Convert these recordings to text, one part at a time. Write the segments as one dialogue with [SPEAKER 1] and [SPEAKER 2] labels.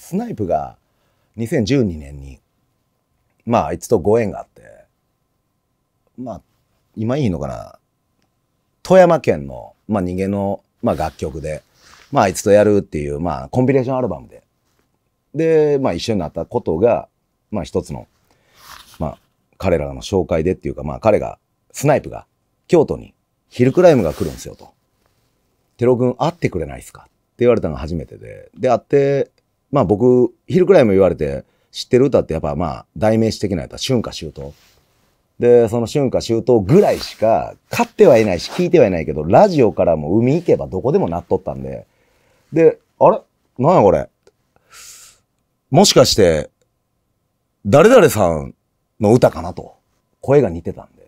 [SPEAKER 1] スナイプが2012年に、まあ、あいつとご縁があって、まあ、今いいのかな、富山県の、まあ、人間の、まあ、楽曲で、まあ、あいつとやるっていう、まあ、コンビネーションアルバムで、で、まあ、一緒になったことが、まあ、一つの、まあ、彼らの紹介でっていうか、まあ、彼が、スナイプが、京都に、ヒルクライムが来るんですよと。テロ君会ってくれないっすかって言われたのが初めてで。で、会って、まあ僕、昼くらいも言われて、知ってる歌ってやっぱまあ、代名詞的なやつは春夏秋冬。で、その春夏秋冬ぐらいしか、買ってはいないし、聞いてはいないけど、ラジオからも海行けばどこでもなっとったんで、で、あれなんやこれもしかして、誰々さんの歌かなと。声が似てたんで。っ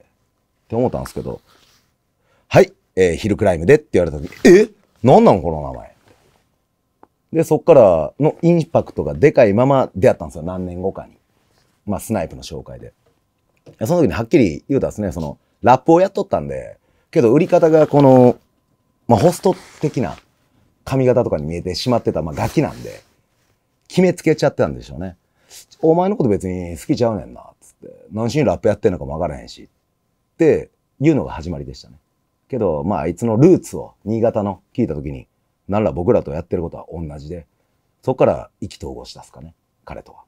[SPEAKER 1] て思ったんですけど、はい、えー、ヒルクライムでって言われた時、えなんなのこの名前。で、そっからのインパクトがでかいまま出会ったんですよ。何年後かに。まあ、スナイプの紹介で。その時にはっきり言うたんですね、その、ラップをやっとったんで、けど売り方がこの、まあ、ホスト的な髪型とかに見えてしまってた、まあ、ガキなんで、決めつけちゃってたんでしょうね。お前のこと別に好きちゃうねんな、つって。何しにラップやってんのかもわからへんし。っていうのが始まりでしたね。けど、まあ、あいつのルーツを、新潟の聞いた時に、なら僕らとやってることは同じで、そこから意気投合しだすかね、彼とは。